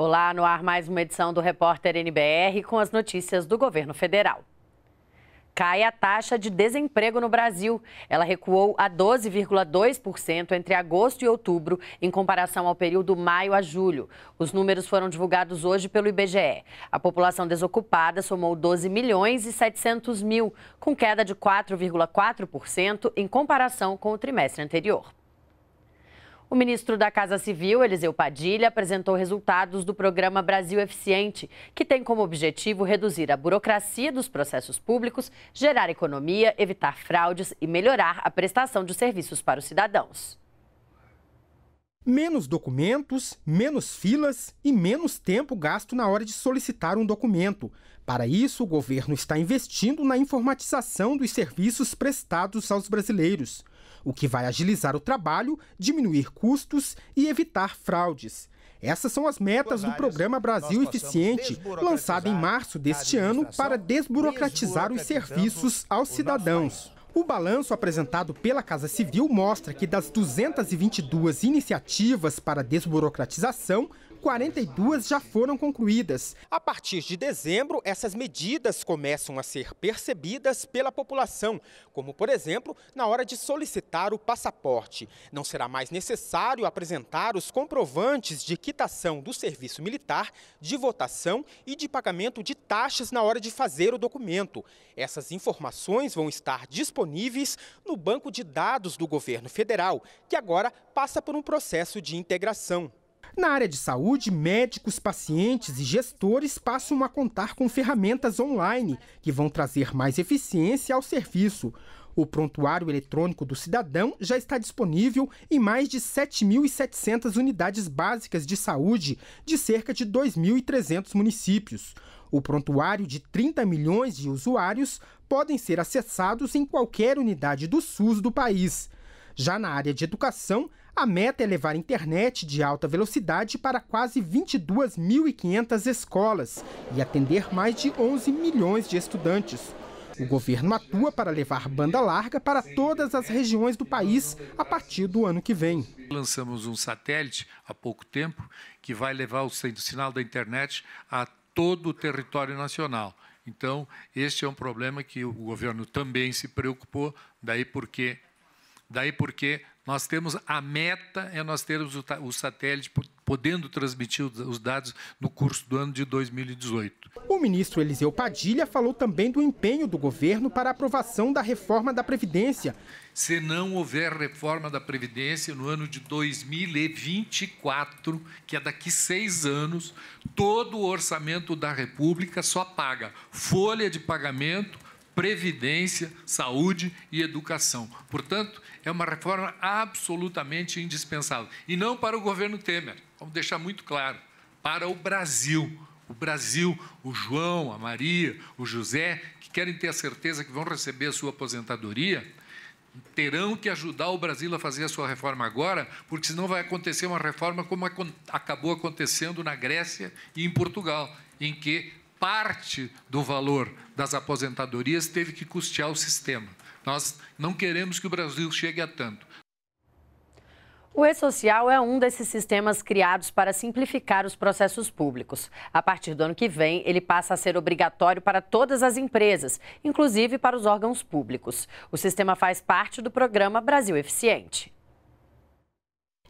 Olá, no ar mais uma edição do Repórter NBR com as notícias do governo federal. Cai a taxa de desemprego no Brasil. Ela recuou a 12,2% entre agosto e outubro, em comparação ao período maio a julho. Os números foram divulgados hoje pelo IBGE. A população desocupada somou 12 milhões e 700 mil, com queda de 4,4% em comparação com o trimestre anterior. O ministro da Casa Civil, Eliseu Padilha, apresentou resultados do programa Brasil Eficiente, que tem como objetivo reduzir a burocracia dos processos públicos, gerar economia, evitar fraudes e melhorar a prestação de serviços para os cidadãos. Menos documentos, menos filas e menos tempo gasto na hora de solicitar um documento. Para isso, o governo está investindo na informatização dos serviços prestados aos brasileiros o que vai agilizar o trabalho, diminuir custos e evitar fraudes. Essas são as metas do Programa Brasil Eficiente, lançado em março deste ano para desburocratizar os serviços aos cidadãos. O balanço apresentado pela Casa Civil mostra que das 222 iniciativas para desburocratização, 42 já foram concluídas. A partir de dezembro, essas medidas começam a ser percebidas pela população, como, por exemplo, na hora de solicitar o passaporte. Não será mais necessário apresentar os comprovantes de quitação do serviço militar, de votação e de pagamento de taxas na hora de fazer o documento. Essas informações vão estar disponíveis no banco de dados do governo federal, que agora passa por um processo de integração. Na área de saúde, médicos, pacientes e gestores passam a contar com ferramentas online que vão trazer mais eficiência ao serviço. O prontuário eletrônico do cidadão já está disponível em mais de 7.700 unidades básicas de saúde de cerca de 2.300 municípios. O prontuário de 30 milhões de usuários podem ser acessados em qualquer unidade do SUS do país. Já na área de educação, a meta é levar internet de alta velocidade para quase 22.500 escolas e atender mais de 11 milhões de estudantes. O governo atua para levar banda larga para todas as regiões do país a partir do ano que vem. Lançamos um satélite há pouco tempo que vai levar o sinal da internet a todo o território nacional. Então, este é um problema que o governo também se preocupou, daí porque Daí porque nós temos a meta é nós termos o, o satélite podendo transmitir os dados no curso do ano de 2018. O ministro Eliseu Padilha falou também do empenho do governo para a aprovação da reforma da Previdência. Se não houver reforma da Previdência no ano de 2024, que é daqui seis anos, todo o orçamento da República só paga folha de pagamento, previdência, saúde e educação. Portanto, é uma reforma absolutamente indispensável. E não para o governo Temer, vamos deixar muito claro, para o Brasil. O Brasil, o João, a Maria, o José, que querem ter a certeza que vão receber a sua aposentadoria, terão que ajudar o Brasil a fazer a sua reforma agora, porque senão vai acontecer uma reforma como acabou acontecendo na Grécia e em Portugal, em que parte do valor das aposentadorias teve que custear o sistema. Nós não queremos que o Brasil chegue a tanto. O E-Social é um desses sistemas criados para simplificar os processos públicos. A partir do ano que vem, ele passa a ser obrigatório para todas as empresas, inclusive para os órgãos públicos. O sistema faz parte do programa Brasil Eficiente.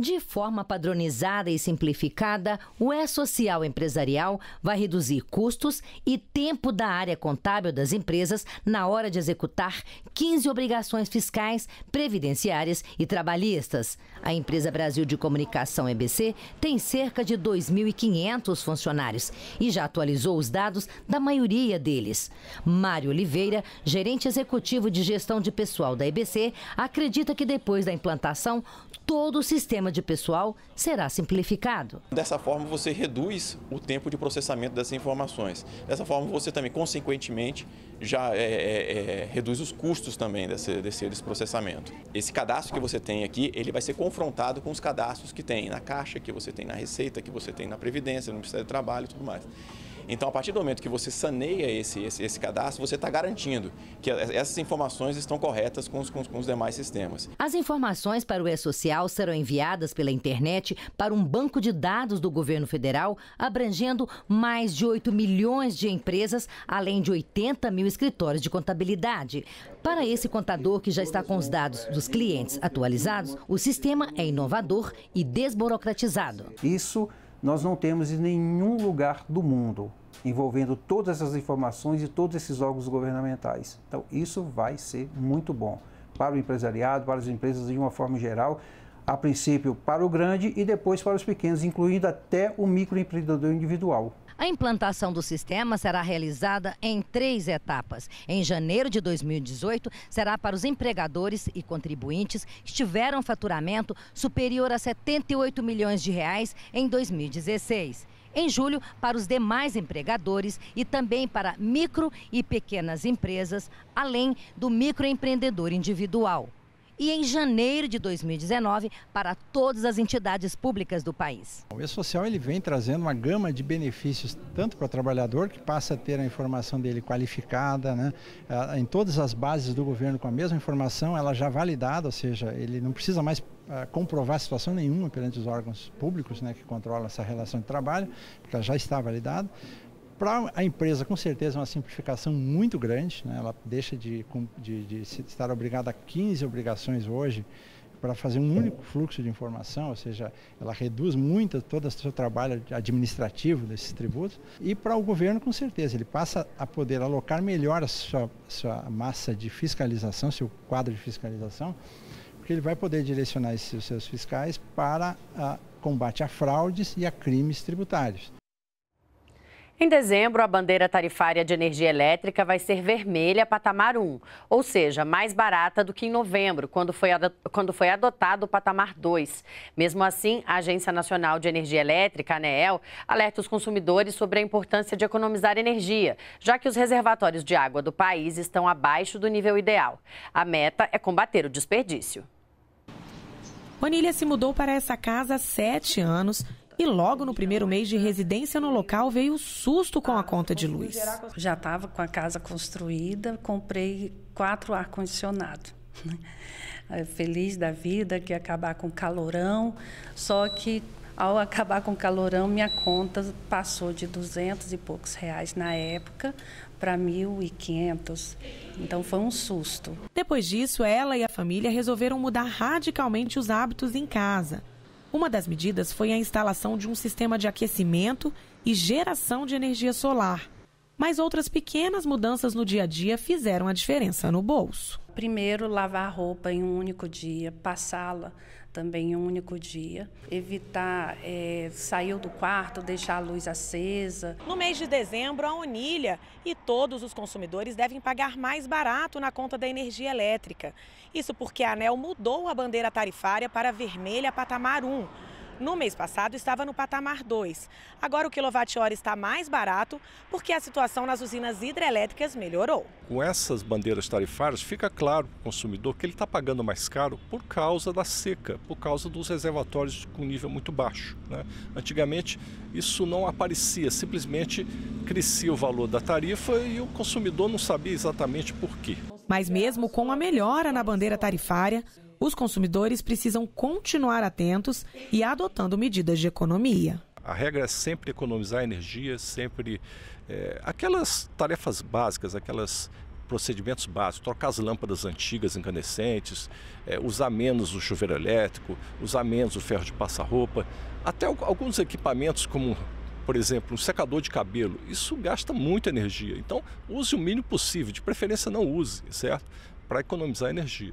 De forma padronizada e simplificada, o E-Social Empresarial vai reduzir custos e tempo da área contábil das empresas na hora de executar 15 obrigações fiscais, previdenciárias e trabalhistas. A empresa Brasil de Comunicação EBC tem cerca de 2.500 funcionários e já atualizou os dados da maioria deles. Mário Oliveira, gerente executivo de gestão de pessoal da EBC, acredita que depois da implantação, todo o sistema problema de pessoal será simplificado. Dessa forma, você reduz o tempo de processamento dessas informações. Dessa forma, você também, consequentemente, já é, é, é, reduz os custos também desse, desse, desse, processamento. Esse cadastro que você tem aqui, ele vai ser confrontado com os cadastros que tem na Caixa, que você tem na Receita, que você tem na Previdência, no Ministério do Trabalho e tudo mais. Então, a partir do momento que você saneia esse, esse, esse cadastro, você está garantindo que essas informações estão corretas com os, com, com os demais sistemas. As informações para o E-Social serão enviadas pela internet para um banco de dados do governo federal, abrangendo mais de 8 milhões de empresas, além de 80 mil escritórios de contabilidade. Para esse contador que já está com os dados dos clientes atualizados, o sistema é inovador e desburocratizado. Isso nós não temos em nenhum lugar do mundo envolvendo todas essas informações e todos esses órgãos governamentais. Então, isso vai ser muito bom para o empresariado, para as empresas de uma forma geral, a princípio para o grande e depois para os pequenos, incluindo até o microempreendedor individual. A implantação do sistema será realizada em três etapas. Em janeiro de 2018, será para os empregadores e contribuintes que tiveram faturamento superior a 78 milhões de reais em 2016 em julho para os demais empregadores e também para micro e pequenas empresas, além do microempreendedor individual e em janeiro de 2019 para todas as entidades públicas do país. O E-Social ele vem trazendo uma gama de benefícios tanto para o trabalhador, que passa a ter a informação dele qualificada, né? Ah, em todas as bases do governo com a mesma informação, ela já validada, ou seja, ele não precisa mais ah, comprovar situação nenhuma perante os órgãos públicos né, que controlam essa relação de trabalho, porque ela já está validada. Para a empresa, com certeza, é uma simplificação muito grande. Né? Ela deixa de, de, de estar obrigada a 15 obrigações hoje para fazer um único fluxo de informação, ou seja, ela reduz muito todo o seu trabalho administrativo desses tributos. E para o governo, com certeza, ele passa a poder alocar melhor a sua, sua massa de fiscalização, seu quadro de fiscalização, porque ele vai poder direcionar esses seus fiscais para a ah, combate a fraudes e a crimes tributários. Em dezembro, a bandeira tarifária de energia elétrica vai ser vermelha patamar 1, ou seja, mais barata do que em novembro, quando foi, quando foi adotado o patamar 2. Mesmo assim, a Agência Nacional de Energia Elétrica, ANEEL, alerta os consumidores sobre a importância de economizar energia, já que os reservatórios de água do país estão abaixo do nível ideal. A meta é combater o desperdício. Manília se mudou para essa casa há sete anos e logo no primeiro mês de residência no local veio o susto com a conta de luz. Já estava com a casa construída, comprei quatro ar-condicionado. Né? É, feliz da vida que ia acabar com calorão, só que ao acabar com o calorão, minha conta passou de 200 e poucos reais na época para 1.500. Então foi um susto. Depois disso, ela e a família resolveram mudar radicalmente os hábitos em casa. Uma das medidas foi a instalação de um sistema de aquecimento e geração de energia solar. Mas outras pequenas mudanças no dia a dia fizeram a diferença no bolso. Primeiro, lavar a roupa em um único dia, passá-la também em um único dia. Evitar é, sair do quarto, deixar a luz acesa. No mês de dezembro, a Onilha e todos os consumidores devem pagar mais barato na conta da energia elétrica. Isso porque a ANEL mudou a bandeira tarifária para vermelha patamar 1 no mês passado estava no patamar 2. Agora o quilowatt-hora está mais barato porque a situação nas usinas hidrelétricas melhorou. Com essas bandeiras tarifárias, fica claro para o consumidor que ele está pagando mais caro por causa da seca, por causa dos reservatórios com nível muito baixo. Né? Antigamente isso não aparecia, simplesmente crescia o valor da tarifa e o consumidor não sabia exatamente por quê. Mas mesmo com a melhora na bandeira tarifária, os consumidores precisam continuar atentos e adotando medidas de economia. A regra é sempre economizar energia, sempre é, aquelas tarefas básicas, aquelas procedimentos básicos, trocar as lâmpadas antigas incandescentes, é, usar menos o chuveiro elétrico, usar menos o ferro de passar roupa, até alguns equipamentos como por exemplo, um secador de cabelo, isso gasta muita energia. Então, use o mínimo possível, de preferência não use, certo? Para economizar energia.